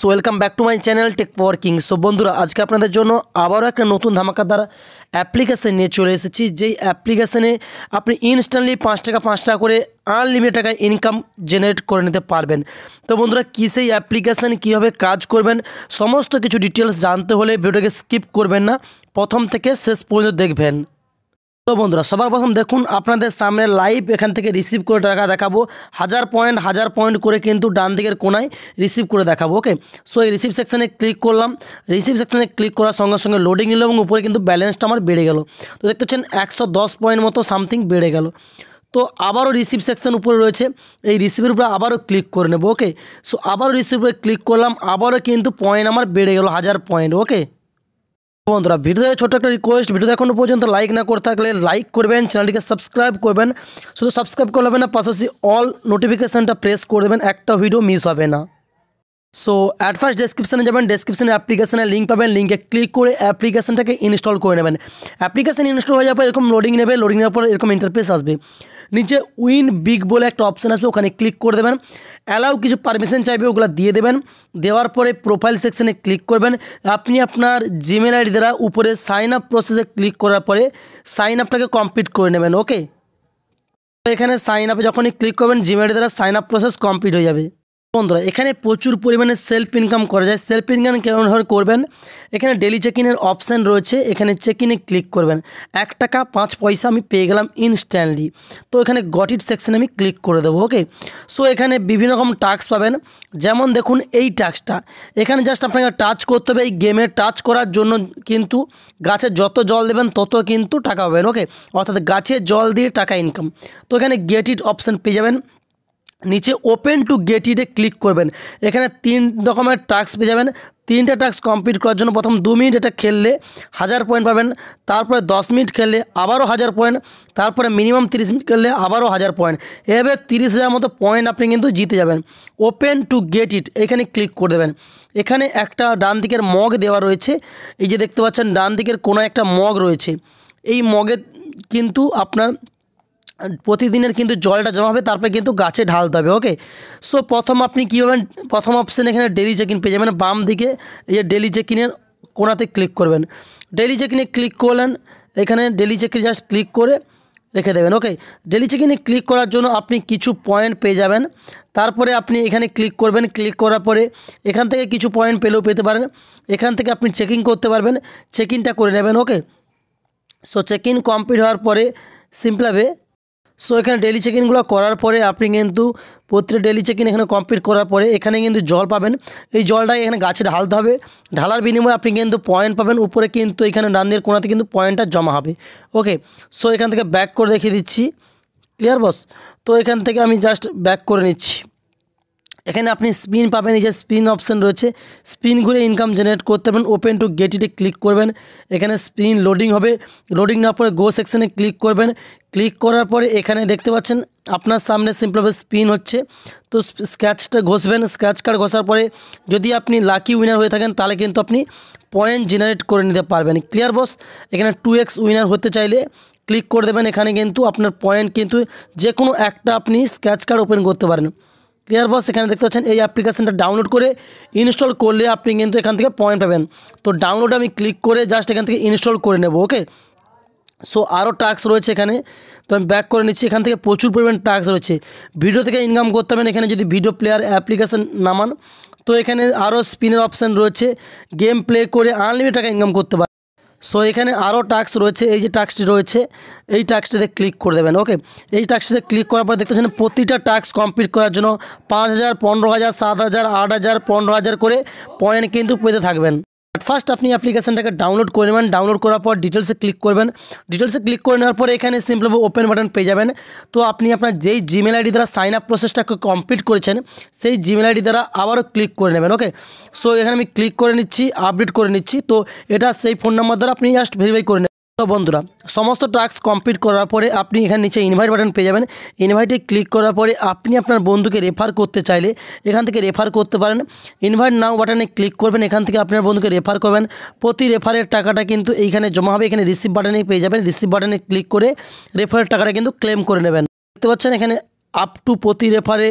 so welcome back to my channel tech power king so বন্ধুরা আজকে আপনাদের জন্য আবারও একটা নতুন ধামাকাদার অ্যাপ্লিকেশান নিয়ে চলে এসেছি যেই অ্যাপ্লিকেশানে আপনি ইনস্ট্যান্টলি পাঁচ টাকা পাঁচ টাকা করে আনলিমিটেড টাকা ইনকাম জেনারেট করে নিতে পারবেন তো বন্ধুরা কী সেই অ্যাপ্লিকেশান কীভাবে কাজ করবেন সমস্ত কিছু ডিটেলস জানতে হলে ভিডিওকে স্কিপ করবেন না প্রথম থেকে শেষ পর্যন্ত দেখবেন তো বন্ধুরা সবার প্রথম দেখুন আপনাদের সামনে লাইভ এখান থেকে রিসিভ করে টাকা দেখাবো হাজার পয়েন্ট হাজার পয়েন্ট করে কিন্তু ডান দিকের কোনায় রিসিভ করে দেখাবো ওকে সো এই রিসিভ সেকশানে ক্লিক করলাম রিসিভ সেকশানে ক্লিক করার সঙ্গে সঙ্গে লোডিং নিল এবং উপরে কিন্তু ব্যালেন্সটা আমার বেড়ে গেল তো দেখতে পাচ্ছেন একশো দশ পয়েন্ট মতো সামথিং বেড়ে গেল তো আবারও রিসিভ সেকশান উপরে রয়েছে এই রিসিভের উপরে আবারও ক্লিক করে নেবো ওকে সো আবারও রিসিভের উপরে ক্লিক করলাম আবারও কিন্তু পয়েন্ট আমার বেড়ে গেল হাজার পয়েন্ট ওকে তো বন্ধুরা ভিডিওর ছোট একটা রিকোয়েস্ট ভিডিও দেখুন পর্যন্ত লাইক না করতে থাকলে লাইক করবেন চ্যানেলটিকে সাবস্ক্রাইব করবেন শুধু সাবস্ক্রাইব করলে না পাশে আছে অল নোটিফিকেশনটা প্রেস করে দেবেন একটা ভিডিও মিস হবে না সো অ্যাট ফার্স্ট ডেসক্রিপশনে যাবেন ডেসক্রিপশনে অ্যাপ্লিকেশন এর লিংক পাবেন লিংকে ক্লিক করে অ্যাপ্লিকেশনটাকে ইনস্টল করে নেবেন অ্যাপ্লিকেশন ইনস্টল হয়ে যা পড়া এরকম লোডিং নেবে লোডিং এর পর এরকম ইন্টারফেস আসবে নিচে উইন বিগ বলে একটা অপশান আসবে ওখানে ক্লিক করে দেবেন অ্যালাউ কিছু পারমিশন চাইবে ওগুলো দিয়ে দেবেন দেওয়ার পরে প্রোফাইল সেকশানে ক্লিক করবেন আপনি আপনার জিমেল আইডি দ্বারা উপরে সাইন আপ প্রসেসে ক্লিক করার পরে সাইন আপটাকে কমপ্লিট করে নেবেন ওকে এখানে সাইন আপে যখনই ক্লিক করবেন জিমেল দ্বারা সাইন আপ প্রসেস কমপ্লিট হয়ে যাবে বন্ধুরা এখানে প্রচুর পরিমাণে সেলফ ইনকাম করা যায় সেলফ ইনকাম কেমনভাবে করবেন এখানে ডেলি চেক ইনের অপশান রয়েছে এখানে চেক ইনে ক্লিক করবেন এক টাকা পাঁচ পয়সা আমি পেয়ে গেলাম ইনস্ট্যান্টলি তো এখানে গটিট সেকশানে আমি ক্লিক করে দেবো ওকে সো এখানে বিভিন্ন রকম টাক্স পাবেন যেমন দেখুন এই টাক্সটা এখানে জাস্ট আপনাকে টাচ করতে হবে এই গেমে টাচ করার জন্য কিন্তু গাছে যত জল দেবেন তত কিন্তু টাকা পাবেন ওকে অর্থাৎ গাছে জল দিয়ে টাকা ইনকাম তো এখানে গেট ইট অপশান পেয়ে যাবেন নিচে ওপেন টু গেট ইটে ক্লিক করবেন এখানে তিন রকমের টাস্ক পেয়ে যাবেন তিনটা টাস্ক কমপ্লিট করার জন্য প্রথম দু মিনিট এটা খেললে হাজার পয়েন্ট পাবেন তারপরে দশ মিনিট খেললে আবারও হাজার পয়েন্ট তারপরে মিনিমাম তিরিশ মিনিট খেললে আবারও হাজার পয়েন্ট এভাবে তিরিশ হাজার মতো পয়েন্ট আপনি কিন্তু জিতে যাবেন ওপেন টু গেট ইট এখানে ক্লিক করে দেবেন এখানে একটা ডান দিকের মগ দেওয়া রয়েছে এই যে দেখতে পাচ্ছেন ডান দিকের কোনো একটা মগ রয়েছে এই মগের কিন্তু আপনার প্রতিদিনের কিন্তু জলটা জমা হবে তারপরে কিন্তু গাছে ঢালতে হবে ওকে সো প্রথম আপনি কী পাবেন প্রথম অপশান এখানে ডেলি চেকিন পেয়ে যাবেন বাম দিকে এই ডেলি চেকিনের কোনাতে ক্লিক করবেন ডেলি চেকিনে ক্লিক করলেন এখানে ডেলি চেকিনে জাস্ট ক্লিক করে রেখে দেবেন ওকে ডেলি চেকিনে ক্লিক করার জন্য আপনি কিছু পয়েন্ট পেয়ে যাবেন তারপরে আপনি এখানে ক্লিক করবেন ক্লিক করার পরে এখান থেকে কিছু পয়েন্ট পেলেও পেতে পারেন এখান থেকে আপনি চেকিং করতে পারবেন চেকিংটা করে নেবেন okay so check in complete হওয়ার পরে সিম্পলাভে সো এখানে ডেলি চেক ইনগুলো করার পরে আপনি কিন্তু প্রত্যেক ডেলি চেক ইন এখানে কমপ্লিট করার পরে এখানে কিন্তু জল পাবেন এই জলটা এখানে গাছে ঢালতে হবে ঢালার বিনিময়ে আপনি কিন্তু পয়েন্ট পাবেন উপরে কিন্তু এখানে ডান্দির কোনাতে কিন্তু পয়েন্টটা জমা হবে ওকে সো এখান থেকে ব্যাক করে দেখিয়ে দিচ্ছি ক্লিয়ার বস তো এখান থেকে আমি জাস্ট ব্যাক করে নিচ্ছি এখানে আপনি স্পিন পাবেন এই যে স্পিন অপশান রয়েছে স্পিন ঘুরে ইনকাম জেনারেট করতে পারবেন ওপেন টু গেটিটে ক্লিক করবেন এখানে স্পিন লোডিং হবে লোডিং না পরে গো সেকশানে ক্লিক করবেন ক্লিক করার পরে এখানে দেখতে পাচ্ছেন আপনার সামনে সিম্পলভাবে স্পিন হচ্ছে তো স্ক্র্যাচটা ঘষবেন স্ক্র্যাচ কার্ড ঘষার পরে যদি আপনি লাকি উইনার হয়ে থাকেন তাহলে কিন্তু আপনি পয়েন্ট জেনারেট করে নিতে পারবেন ক্লিয়ার বস এখানে টু এক্স উইনার হতে চাইলে ক্লিক করে দেবেন এখানে কিন্তু আপনার পয়েন্ট কিন্তু যে কোনো একটা আপনি স্ক্র্যাচ কার্ড ওপেন করতে পারেন ক্লিয়ার বস এখানে দেখতে পাচ্ছেন এই অ্যাপ্লিকেশানটা ডাউনলোড করে ইনস্টল করলে আপনি কিন্তু এখান থেকে পয়েন্ট পাবেন তো ডাউনলোড আমি ক্লিক করে জাস্ট এখান থেকে ইনস্টল করে নেব ওকে সো আরও টাস্ক রয়েছে এখানে তো আমি ব্যাক করে নিচ্ছি এখান থেকে প্রচুর পরিমাণ টাস্ক রয়েছে ভিডিও থেকে ইনকাম করতে পারেন এখানে যদি ভিডিও প্লেয়ার অ্যাপ্লিকেশান নামান তো এখানে আরও স্পিনের অপশান রয়েছে গেম প্লে করে আনলিমিটেড টাকা ইনকাম করতে পারেন সো এখানে আরও টাক্স রয়েছে এই যে টাক্সটি রয়েছে এই টাক্সটিতে ক্লিক করে দেবেন ওকে এই টাক্সটিতে ক্লিক করার পর দেখতে পাচ্ছেন প্রতিটা টাক্স কমপ্লিট করার জন্য পাঁচ হাজার পনেরো হাজার সাত হাজার আট হাজার পনেরো হাজার করে পয়েন্ট কিন্তু পেতে থাকবেন ফাস্ট আপনি অ্যাপ্লিকেশনটা ডাউনলোড কোরেবন ডাউনলোড করার পর ডিটেলসে ক্লিক করবেন ডিটেলসে ক্লিক করার পর এখানে सिंपली ওপেন বাটন পেয়ে যাবেন তো আপনি আপনার জেই জিমেইল আইডি দ্বারা সাইন আপ প্রসেসটা कंप्लीट করেছেন সেই জিমেইল আইডি দ্বারা আবার ক্লিক করে নেবেন ওকে সো এখানে আমি ক্লিক করে নেছি আপডেট করে নেছি তো এটা সেই ফোন নাম্বার দ্বারা আপনি ইাস্ট ভেরিফাই করে তো বন্ধুরা সমস্ত টাস্ক কমপ্লিট করার পরে আপনি এখানে নিচে ইনভাইট বাটন পেয়ে যাবেন ইনভাইটে ক্লিক করার পরে আপনি আপনার বন্ধুকে রেফার করতে চাইলে এখান থেকে রেফার করতে পারেন ইনভাইট নাও বাটনে ক্লিক করবেন এখান থেকে আপনার বন্ধুকে রেফার করবেন প্রতি রেফারের টাকাটা কিন্তু এইখানে জমা হবে এখানে রিসিভ বাটনে পেয়ে যাবেন রিসিভ বাটনে ক্লিক করে রেফারের টাকাটা কিন্তু ক্লেম করে নেবেন দেখতে পাচ্ছেন এখানে আপ টু প্রতি রেফারে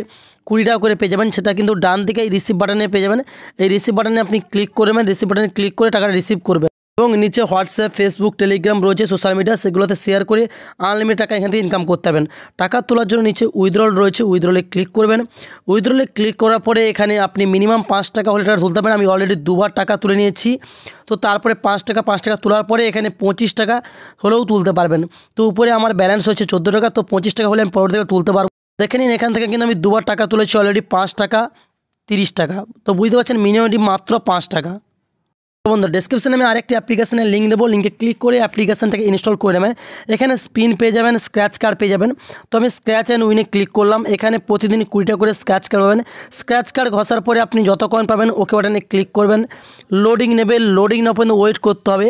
কুড়ি টাকা করে পেয়ে যাবেন সেটা কিন্তু ডান দিকে এই রিসিভ বাটনে পেয়ে যাবেন এই রিসিভ বাটনে আপনি ক্লিক করবেন রিসিভ বাটনে ক্লিক করে টাকাটা রিসিভ করবেন নিচে হোয়াটসঅ্যাপ ফেসবুক টেলিগ্রাম রয়েছে সোশ্যাল মিডিয়া সেগুলোতে শেয়ার করে আনলিমিটেড টাকা এখান থেকে ইনকাম করতে পারবেন টাকা তোলার জন্য নিচে উইথড্রল রয়েছে উইথড্রলে ক্লিক করবেন উইথড্রলে ক্লিক করার পরে এখানে আপনি মিনিমাম পাঁচ টাকা হলে টাকা তুলতে পারেন আমি অলরেডি দুবার টাকা তুলে নিয়েছি তো তারপরে পাঁচ টাকা পাঁচ টাকা তোলার পরে এখানে পঁচিশ টাকা হলেও তুলতে পারবেন তো উপরে আমার ব্যালেন্স হচ্ছে চোদ্দো টাকা তো পঁচিশ টাকা হলে আমি পরের থেকে তুলতে পারবো দেখে নিন এখান থেকে কিন্তু আমি দুবার টাকা তুলেছি অলরেডি পাঁচ টাকা তিরিশ টাকা তো বুঝতে পারছেন মিনিমামটি মাত্র পাঁচ টাকা বন্ধুরা ডিসক্রিপশানে আমি আরেকটি অ্যাপ্লিকেশনের লিঙ্ক দেবো লিঙ্কে ক্লিক করে অ্যাপ্লিকেশনটাকে ইনস্টল করে নেবেন এখানে স্পিন পেয়ে যাবেন স্ক্র্যাচ কার্ড পেয়ে যাবেন তো আমি স্ক্র্যাচ অ্যান্ড উইনে ক্লিক করলাম এখানে প্রতিদিন কুড়িটা করে স্ক্র্যাচ কার্ড পাবেন স্ক্র্যাচ কার্ড ঘষার পরে আপনি যত কয়েন পাবেন ওকে বাটনে ক্লিক করবেন লোডিং নেবে লোডিং না পর্যন্ত ওয়েট করতে হবে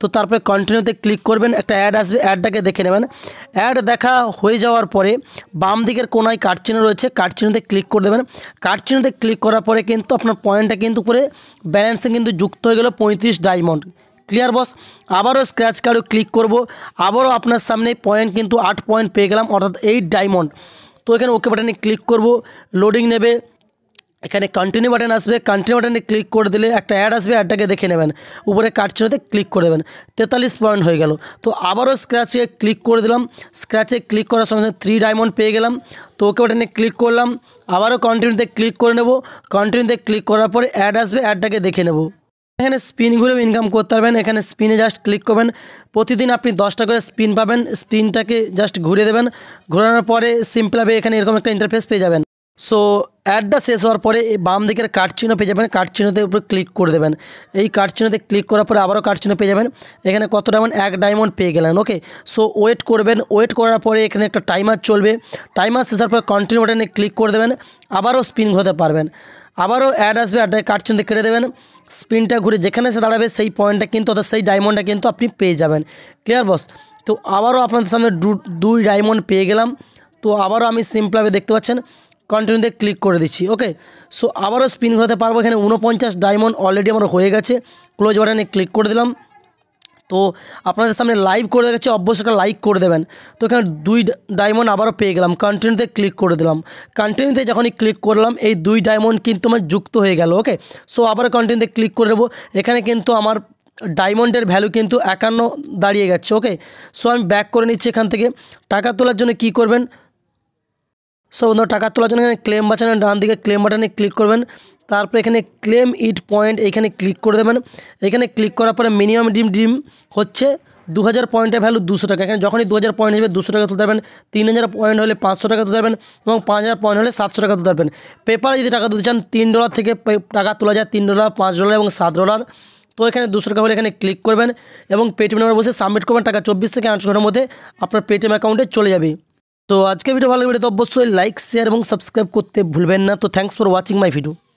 তো তারপরে কন্টিনিউতে ক্লিক করবেন একটা অ্যাড আসবে অ্যাডটাকে দেখে নেবেন অ্যাড দেখা হয়ে যাওয়ার পরে বাম দিকের কোনায় কাটচিহ্ন রয়েছে কাটচিহ্নতে ক্লিক করে দেবেন কাটচিহ্নতে ক্লিক করার পরে কিন্তু আপনার পয়েন্টটা কিন্তু করে ব্যালেন্সে কিন্তু যুক্ত হয়ে গেলো পঁয়ত্রিশ ডায়মন্ড ক্লিয়ার বস আবারও স্ক্র্যাচ কার্ডও ক্লিক করব আবারও আপনার সামনে পয়েন্ট কিন্তু আট পয়েন্ট পেয়ে গেলাম অর্থাৎ এইট ডায়মন্ড তো এখানে ওকে বাটনে ক্লিক করব লোডিং নেবে এখানে কন্টিনিউ বাটন আসবে কন্টিনিউ বাটনে ক্লিক করে দিলে একটা অ্যাড আসবে অ্যাডটাকে দেখে নেবেন উপরে কাটচিনোতে ক্লিক করে দেবেন তেতাল্লিশ পয়েন্ট হয়ে গেল তো আবারও স্ক্র্যাচে ক্লিক করে দিলাম স্ক্র্যাচে ক্লিক করার সঙ্গে সঙ্গে থ্রি ডায়মন্ড পেয়ে গেলাম তো ওকে বাটনে ক্লিক করলাম আবারও কন্টিনিউতে ক্লিক করে নেব কন্টিনিউতে ক্লিক করার পরে অ্যাড আসবে অ্যাডটাকে দেখে নেবো এখানে স্পিন ঘুরেও ইনকাম করতে পারবেন এখানে স্পিনে জাস্ট ক্লিক করবেন প্রতিদিন আপনি দশটা করে স্পিন পাবেন স্পিনটাকে জাস্ট ঘুরে দেবেন ঘোরানোর পরে সিম্পলভাবে এখানে এরকম একটা ইন্টারফেস পেয়ে যাবেন সো অ্যাডটা শেষ হওয়ার পরে বাম দিকের চিহ্ন পেয়ে যাবেন চিহ্নতে উপরে ক্লিক করে দেবেন এই চিহ্নতে ক্লিক করার পরে আবারও চিহ্ন পেয়ে যাবেন এখানে কত ডায়মন্ড এক ডায়মন্ড পেয়ে গেলেন ওকে সো ওয়েট করবেন ওয়েট করার পরে এখানে একটা টাইমার চলবে টাইমার শেষ হওয়ার পরে কন্টিনিউ বাটনে ক্লিক করে দেবেন আবারও স্পিন হতে পারবেন আবারও অ্যাড আসবে অ্যাডটাকে চিহ্নতে কেটে দেবেন স্পিনটা ঘুরে যেখানে সে দাঁড়াবে সেই পয়েন্টটা কিন্তু অর্থাৎ সেই ডায়মন্ডটা কিন্তু আপনি পেয়ে যাবেন ক্লিয়ার বস তো আবারও আপনাদের সামনে দুই ডায়মন্ড পেয়ে গেলাম তো আবারও আমি সিম্পলভাবে দেখতে পাচ্ছেন কন্টিনিউতে ক্লিক করে দিচ্ছি ওকে সো আবারও স্পিন ঘোরাতে পারবো এখানে উনপঞ্চাশ ডায়মন্ড অলরেডি আমার হয়ে গেছে ক্লোজ বাটনে ক্লিক করে দিলাম তো আপনাদের সামনে লাইভ করে দেখাচ্ছি অবশ্যই একটা লাইক করে দেবেন তো এখানে দুই ডায়মন্ড আবারও পেয়ে গেলাম কন্টিনিউতে ক্লিক করে দিলাম কন্টিনিউতে যখনই ক্লিক করলাম এই দুই ডায়মন্ড কিন্তু আমার যুক্ত হয়ে গেল ওকে সো আবারও কন্টিনিউতে ক্লিক করে দেবো এখানে কিন্তু আমার ডায়মন্ডের ভ্যালু কিন্তু একান্ন দাঁড়িয়ে গেছে ওকে সো আমি ব্যাক করে নিচ্ছি এখান থেকে টাকা তোলার জন্য কি করবেন সো বন্ধু টাকা তোলার জন্য এখানে ক্লেম বাটনে ডান দিকে ক্লেম বাটনে ক্লিক করবেন তারপর এখানে ক্লেম ইট পয়েন্ট এখানে ক্লিক করে দেবেন এখানে ক্লিক করার পরে মিনিমাম ডিম ডিম হচ্ছে দু হাজার পয়েন্টের ভ্যালু দুশো টাকা এখানে যখনই দু হাজার পয়েন্ট হবে দুশো টাকা তুলতে পারবেন তিন হাজার পয়েন্ট হলে পাঁচশো টাকা তুলতে পারবেন এবং পাঁচ হাজার পয়েন্ট হলে সাতশো টাকা তুলতে পারবেন পেপারে যদি টাকা তুলতে চান তিন ডলার থেকে টাকা তোলা যায় তিন ডলার পাঁচ ডলার এবং সাত ডলার তো এখানে দুশো টাকা হলে এখানে ক্লিক করবেন এবং পেটিএম নাম্বার বসে সাবমিট করবেন টাকা চব্বিশ থেকে আটশো ঘন্টার মধ্যে আপনার পেটিএম অ্যাকাউন্টে চলে যাবে তো আজকে ভিডিও ভালো লাগবে তো অবশ্যই লাইক শেয়ার এবং সাবস্ক্রাইব করতে ভুলবেন না তো thanks for watching my video